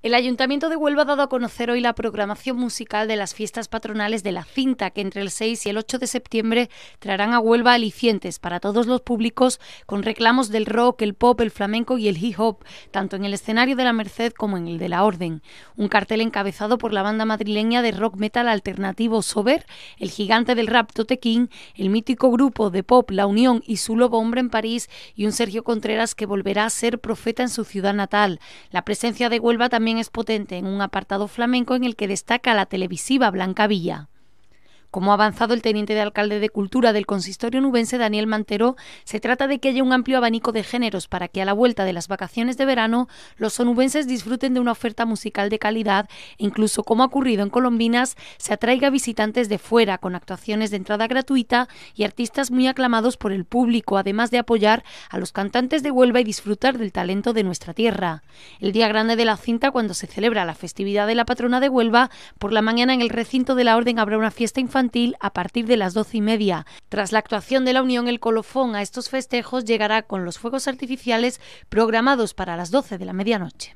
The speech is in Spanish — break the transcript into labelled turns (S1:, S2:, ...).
S1: El Ayuntamiento de Huelva ha dado a conocer hoy la programación musical de las fiestas patronales de la cinta, que entre el 6 y el 8 de septiembre traerán a Huelva alicientes para todos los públicos con reclamos del rock, el pop, el flamenco y el hip hop, tanto en el escenario de la Merced como en el de la Orden. Un cartel encabezado por la banda madrileña de rock metal alternativo Sober, el gigante del rap Totequín, el mítico grupo de pop La Unión y su lobo hombre en París y un Sergio Contreras que volverá a ser profeta en su ciudad natal. La presencia de Huelva también es potente en un apartado flamenco en el que destaca la televisiva Blanca Villa. Como ha avanzado el teniente de alcalde de Cultura del consistorio nubense, Daniel Mantero, se trata de que haya un amplio abanico de géneros para que a la vuelta de las vacaciones de verano los onubenses disfruten de una oferta musical de calidad e incluso, como ha ocurrido en Colombinas, se atraiga visitantes de fuera con actuaciones de entrada gratuita y artistas muy aclamados por el público, además de apoyar a los cantantes de Huelva y disfrutar del talento de nuestra tierra. El día grande de la cinta cuando se celebra la festividad de la patrona de Huelva, por la mañana en el recinto de la Orden habrá una fiesta infantil infantil a partir de las doce y media. Tras la actuación de la Unión, el colofón a estos festejos llegará con los fuegos artificiales programados para las doce de la medianoche.